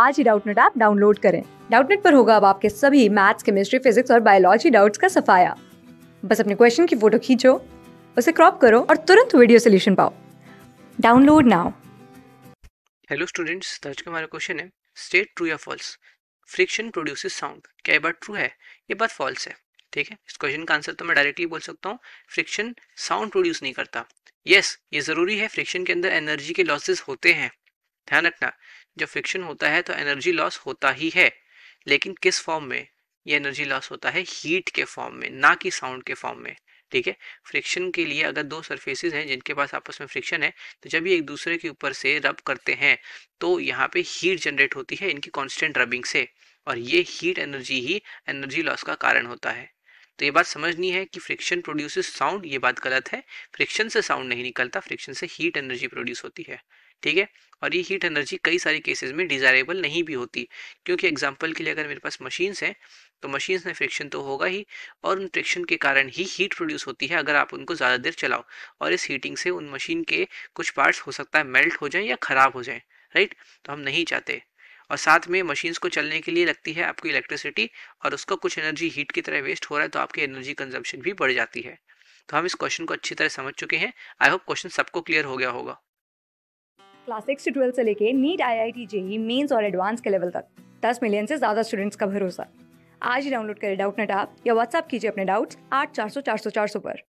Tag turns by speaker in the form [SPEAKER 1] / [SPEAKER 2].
[SPEAKER 1] आज ही Doubtnet app download करें डाउटनेट पर होगा अब आपके सभी मैथ्स केमिस्ट्री फिजिक्स और बायोलॉजी डाउट्स का सफाया बस अपने क्वेश्चन की फोटो खींचो उसे क्रॉप करो और तुरंत वीडियो सोल्यूशन पाओ डाउनलोड नाउ
[SPEAKER 2] हेलो तो स्टूडेंट्स आज का हमारा क्वेश्चन है स्टेट ट्रू या फॉल्स फ्रिक्शन प्रोड्यूसेस साउंड क्या ये बात ट्रू है ये बात फॉल्स है ठीक है इस क्वेश्चन का आंसर तो मैं डायरेक्टली बोल सकता हूँ फ्रिक्शन साउंड प्रोड्यूस नहीं करता यस yes, ये ज़रूरी है फ्रिक्शन के अंदर एनर्जी के लॉसेस होते हैं ध्यान रखना जब फ्रिक्शन होता है तो एनर्जी लॉस होता ही है लेकिन किस फॉर्म में ये एनर्जी लॉस होता है हीट के फॉर्म में ना कि साउंड के फॉर्म में ठीक है फ्रिक्शन के लिए अगर दो सरफेसेस हैं जिनके पास आपस में फ्रिक्शन है तो जब ये एक दूसरे के ऊपर से रब करते हैं तो यहाँ पे हीट जनरेट होती है इनकी कांस्टेंट रबिंग से और ये हीट एनर्जी ही एनर्जी लॉस का कारण होता है तो ये बात समझनी है कि फ्रिक्शन प्रोड्यूसेस साउंड ये बात गलत है फ्रिक्शन से साउंड नहीं निकलता फ्रिक्शन से हीट एनर्जी प्रोड्यूस होती है ठीक है और ये हीट एनर्जी कई सारे केसेस में डिजायरेबल नहीं भी होती क्योंकि एग्जाम्पल के लिए अगर मेरे पास मशीन्स हैं तो मशीन्स में फ्रिक्शन तो होगा ही और उन फ्रिक्शन के कारण ही हीट प्रोड्यूस होती है अगर आप उनको ज़्यादा देर चलाओ और इस हीटिंग से उन मशीन के कुछ पार्ट्स हो सकता है मेल्ट हो जाए या ख़राब हो जाए राइट तो हम नहीं चाहते और साथ में मशीन्स को चलने के लिए लगती है आपकी इलेक्ट्रिसिटी और उसका कुछ एनर्जी हीट की तरह वेस्ट हो रहा है तो आपकी एनर्जी कंजम्पशन भी बढ़ जाती है तो हम इस क्वेश्चन को अच्छी तरह समझ चुके हैं आई होप क्वेश्चन सबको क्लियर हो गया होगा
[SPEAKER 1] क्लास सिक्स से ट्वेल्थ से लेके NEET I I T JEE mains और एडवांस के लेवल तक दस मिलियन से ज़्यादा स्टूडेंट्स का भरोसा आज ही डाउनलोड करें डाउट नेट आप या व्हाट्सअप कीजिए अपने डाउट्स आठ चार सौ चार सौ चार सौ पर